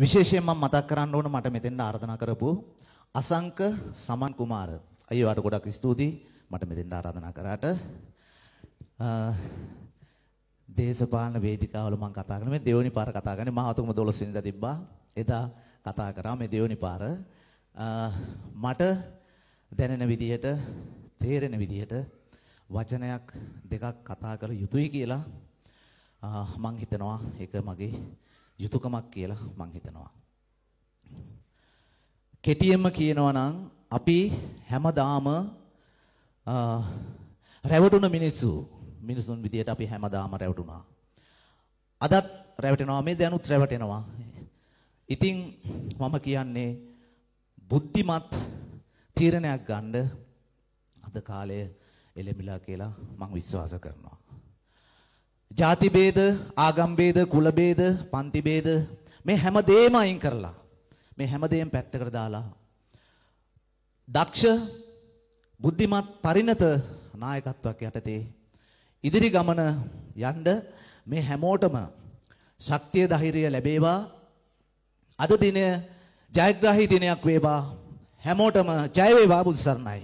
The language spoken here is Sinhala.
විශේෂයෙන් මම මතක් කරන්න ඕන මට මෙතෙන් ආරාධනා කරපු අසංක සමන් කුමාර. අයියෝ වාට ගොඩක් ස්තුතියි මට මෙතෙන් ආරාධනා කරාට. දේශපාලන වේදිකාවල මම කතා කරන මේ දෙවනි පාර කතා කරන්නේ මහතුම 12 වෙනිදා තිබ්බා. එදා කතා කරා මේ දෙවනි පාර. මට දැනෙන විදිහට තේරෙන විදිහට වචනයක් දෙකක් කතා කර යුතුයි කියලා මම හිතනවා ඒක මගේ යුතුයකමක් කියලා මම හිතනවා. කෙටියෙන්ම කියනවා නම් අපි හැමදාම රැවටුණ මිනිස්සු මිනිසුන් විදියට අපි හැමදාම රැවටුණා. අදත් රැවටෙනවා මේ දැනුත් රැවටෙනවා. ඉතින් මම කියන්නේ බුද්ධිමත් තීරණයක් ගන්න අද කාලය එළඹිලා කියලා මම විශ්වාස කරනවා. ಜಾති ભેද, ආගම් ભેද, කුල ભેද, පන්ති ભેද මේ හැමදේම අයින් කරලා මේ හැමදේම පැත්තකට දාලා දක්ෂ බුද්ධිමත් පරිණත නායකත්වයක් යටතේ ඉදිරි ගමන යන්න මේ හැමෝටම ශක්තිය ධෛර්යය ලැබේවා අද දිනය ජයග්‍රාහී දිනයක් වේවා හැමෝටම ජය වේවා බුදු සරණයි